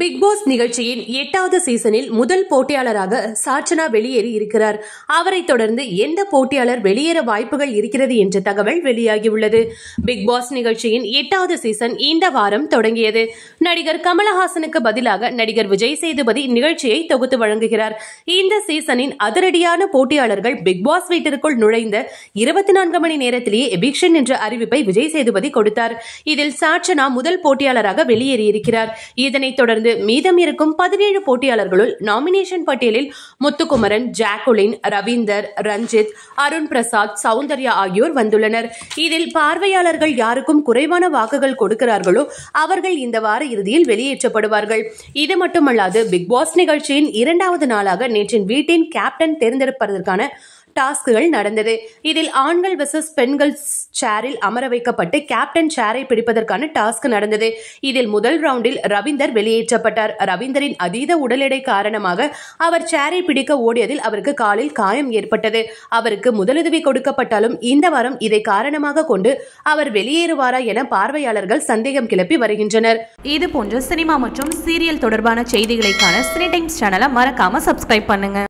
big pass நிகழ்ச்சியின் எட்டாவது சீசனில் முதல் போட்டியாளராக சாச்சனா வெளியேறி இருக்கிறார் அவரை தொடர்ந்து எந்த போட்டியாளர் வெளியேற வாய்ப்புகள் இருக்கிறது என்ற தகவல் வெளியாகியுள்ளது பிக் பாஸ் நிகழ்ச்சியின் எட்டாவது சீசன் இந்த வாரம் தொடங்கியது நடிகர் கமலஹாசனுக்கு பதிலாக நடிகர் விஜய் சேதுபதி நிகழ்ச்சியை தொகுத்து வழங்குகிறார் இந்த சீசனின் அதிரடியான போட்டியாளர்கள் பிக் பாஸ் வீட்டிற்குள் நுழைந்த இருபத்தி நான்கு மணி நேரத்திலேயே எபிக்ஷன் என்ற அறிவிப்பை விஜய் சேதுபதி கொடுத்தார் இதில் சாச்சனா முதல் போட்டியாளராக வெளியேறியிருக்கிறார் இதனைத் தொடர்ந்து தொடர்ந்து மீதம் இருக்கும் பதினேழு போட்டியாளர்களுள் நாமினேஷன் பட்டியலில் முத்துக்குமரன் ஜாக்குலின் ரவீந்தர் ரஞ்சித் அருண் பிரசாத் சௌந்தர்யா ஆகியோர் வந்துள்ளனர் இதில் பார்வையாளர்கள் யாருக்கும் குறைவான வாக்குகள் கொடுக்கிறார்களோ அவர்கள் இந்த வார இறுதியில் வெளியேற்றப்படுவார்கள் இது மட்டுமல்லாது பிக் பாஸ் நிகழ்ச்சியின் இரண்டாவது நாளாக நேற்றின் வீட்டின் கேப்டன் தேர்ந்தெடுப்பதற்கான டாஸ்குகள் நடந்தது இதில் ஆண்கள் வெர்சஸ் பெண்கள் சேரில் அமர வைக்கப்பட்டு கேப்டன் சேரை பிடிப்பதற்கான டாஸ்க் நடந்தது இதில் முதல் ரவுண்டில் ரவீந்தர் வெளியேற்றப்பட்டார் ரவீந்தரின் அதீத உடல் எடை காரணமாக அவர் சேரை பிடிக்க ஓடியதில் அவருக்கு காலில் காயம் ஏற்பட்டது அவருக்கு முதலுதவி கொடுக்கப்பட்டாலும் இந்த வாரம் இதை காரணமாக கொண்டு அவர் வெளியேறுவாரா என பார்வையாளர்கள் சந்தேகம் கிளப்பி வருகின்றனர் இது போன்ற சினிமா மற்றும் சீரியல் தொடர்பான செய்திகளைக்கான சினி டைம்ஸ் சேனலை மறக்காம சப்ஸ்கிரைப் பண்ணுங்க